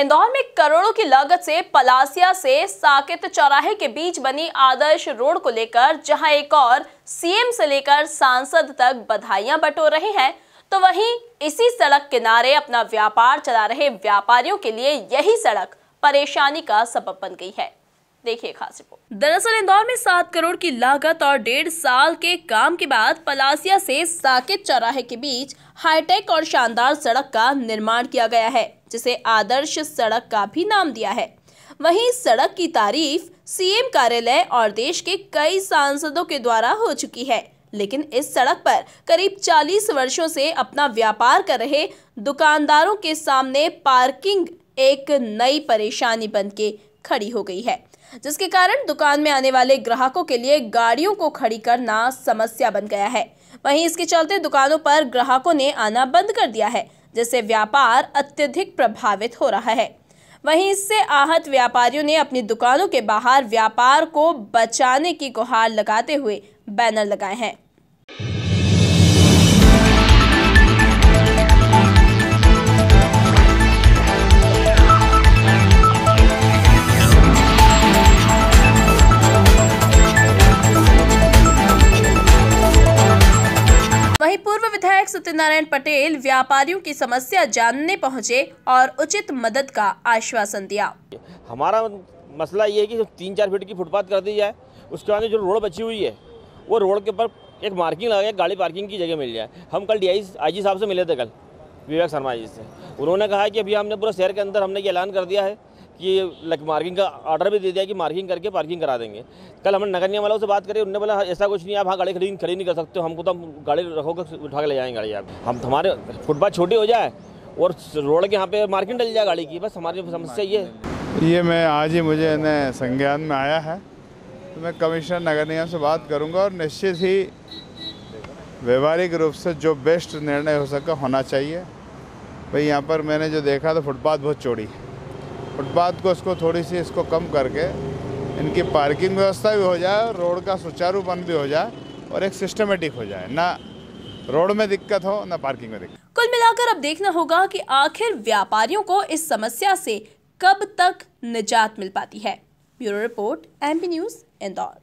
इंदौर में करोड़ों की लागत से पलासिया से साकेत चौराहे के बीच बनी आदर्श रोड को लेकर जहां एक और सीएम से लेकर सांसद तक बधाइयां बटोर रहे हैं तो वहीं इसी सड़क किनारे अपना व्यापार चला रहे व्यापारियों के लिए यही सड़क परेशानी का सबब बन गई है देखिए खास रिपोर्ट दरअसल इंदौर में सात करोड़ की लागत और डेढ़ साल के काम के बाद पलासिया से साकेत चौराहे के बीच हाईटेक और शानदार सड़क का निर्माण किया गया है जिसे आदर्श सड़क का भी नाम दिया है वहीं सड़क की तारीफ सीएम कार्यालय और देश के कई सांसदों के द्वारा हो चुकी है लेकिन इस सड़क पर करीब 40 वर्षों से अपना व्यापार कर रहे दुकानदारों के सामने पार्किंग एक नई परेशानी बन के खड़ी हो गई है जिसके कारण दुकान में आने वाले ग्राहकों के लिए गाड़ियों को खड़ी करना समस्या बन गया है वहीं इसके चलते दुकानों पर ग्राहकों ने आना बंद कर दिया है जिससे व्यापार अत्यधिक प्रभावित हो रहा है वहीं इससे आहत व्यापारियों ने अपनी दुकानों के बाहर व्यापार को बचाने की गुहार लगाते हुए बैनर लगाए हैं वहीं पूर्व विधायक सत्यनारायण पटेल व्यापारियों की समस्या जानने पहुंचे और उचित मदद का आश्वासन दिया हमारा मसला ये है कि तीन चार फीट की फुटपाथ कर दी जाए उसके बाद जो रोड बची हुई है वो रोड के ऊपर एक मार्किंग लगा गाड़ी पार्किंग की जगह मिल जाए हम कल डी आई जी साहब से मिले थे कल विवेक शर्मा जी से उन्होंने कहा कि अभी हमने पूरे शहर के अंदर हमने ये ऐलान कर दिया है कि लग मार्किंग का ऑर्डर भी दे दिया कि मार्किंग करके पार्किंग करा देंगे कल हमने नगरनिया वालों से बात करी उनने बोला हाँ, ऐसा कुछ नहीं आप हाँ गाड़ी खड़ी खड़ी नहीं कर सकते हमको तो हम गाड़ी रखोगे उठा के ले जाएंगे गाड़ी आप हम हमारे फुटपाथ छोटी हो जाए और रोड के यहाँ पे मार्किंग डल जाए गाड़ी की बस हमारी समस्या ये ये मैं आज ही मुझे संज्ञान में आया है तो मैं कमिश्नर नगर निगम से बात करूंगा और निश्चित ही व्यवहारिक रूप से जो बेस्ट निर्णय हो सका होना चाहिए भाई यहाँ पर मैंने जो देखा तो फुटपाथ बहुत चौड़ी है फुटपाथ को इसको थोड़ी सी इसको कम करके इनकी पार्किंग व्यवस्था भी हो जाए रोड का सुचारूपन भी हो जाए और एक सिस्टमेटिक हो जाए ना रोड में दिक्कत हो ना पार्किंग में दिक्कत कुल मिलाकर अब देखना होगा कि आखिर व्यापारियों को इस समस्या से कब तक निजात मिल पाती है bureau report M news Indore